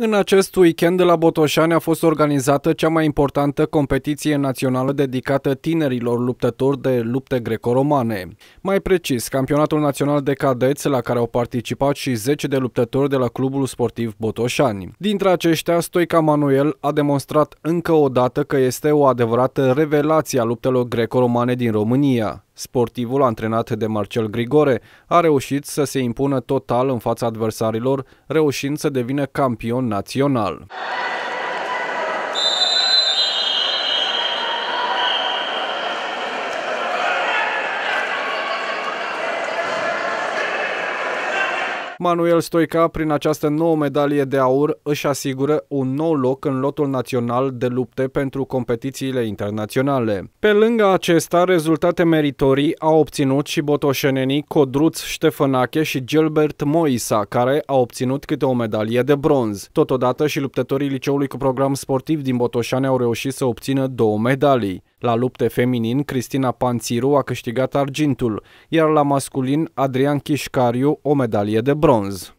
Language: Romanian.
În acest weekend la Botoșani a fost organizată cea mai importantă competiție națională dedicată tinerilor luptători de lupte greco-romane. Mai precis, campionatul național de cadeți la care au participat și 10 de luptători de la clubul sportiv Botoșani. Dintre aceștia, Stoica Manuel a demonstrat încă o dată că este o adevărată revelație a luptelor greco-romane din România. Sportivul antrenat de Marcel Grigore a reușit să se impună total în fața adversarilor, reușind să devină campion național. Manuel Stoica, prin această nouă medalie de aur, își asigură un nou loc în lotul național de lupte pentru competițiile internaționale. Pe lângă acesta, rezultate meritorii au obținut și botoșenenii Codruț Ștefănache și Gilbert Moisa, care au obținut câte o medalie de bronz. Totodată și luptătorii liceului cu program sportiv din Botoșani au reușit să obțină două medalii. La lupte feminin, Cristina Panțiru a câștigat argintul, iar la masculin, Adrian Chișcariu o medalie de bronz.